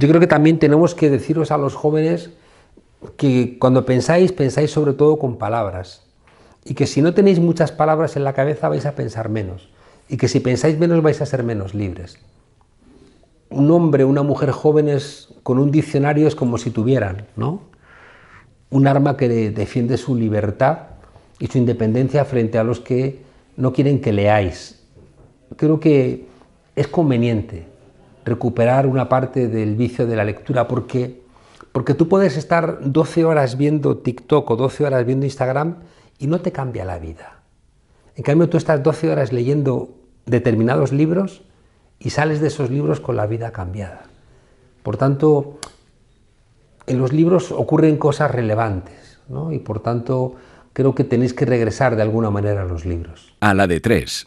Yo creo que también tenemos que deciros a los jóvenes que cuando pensáis, pensáis sobre todo con palabras. Y que si no tenéis muchas palabras en la cabeza vais a pensar menos. Y que si pensáis menos vais a ser menos libres. Un hombre, una mujer jóvenes con un diccionario es como si tuvieran, ¿no? Un arma que defiende su libertad y su independencia frente a los que no quieren que leáis. Creo que es conveniente recuperar una parte del vicio de la lectura, porque, porque tú puedes estar 12 horas viendo TikTok o 12 horas viendo Instagram y no te cambia la vida. En cambio, tú estás 12 horas leyendo determinados libros y sales de esos libros con la vida cambiada. Por tanto, en los libros ocurren cosas relevantes, ¿no? Y por tanto, creo que tenéis que regresar de alguna manera a los libros. A la de tres.